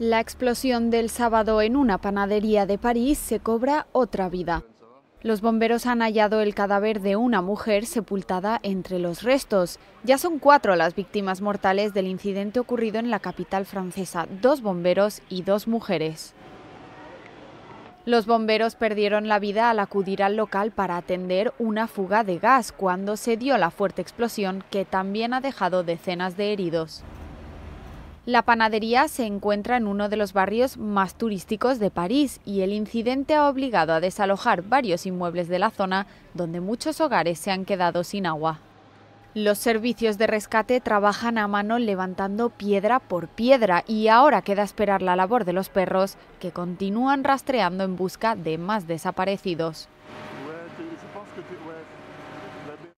La explosión del sábado en una panadería de París se cobra otra vida. Los bomberos han hallado el cadáver de una mujer sepultada entre los restos. Ya son cuatro las víctimas mortales del incidente ocurrido en la capital francesa, dos bomberos y dos mujeres. Los bomberos perdieron la vida al acudir al local para atender una fuga de gas cuando se dio la fuerte explosión que también ha dejado decenas de heridos. La panadería se encuentra en uno de los barrios más turísticos de París y el incidente ha obligado a desalojar varios inmuebles de la zona donde muchos hogares se han quedado sin agua. Los servicios de rescate trabajan a mano levantando piedra por piedra y ahora queda esperar la labor de los perros que continúan rastreando en busca de más desaparecidos.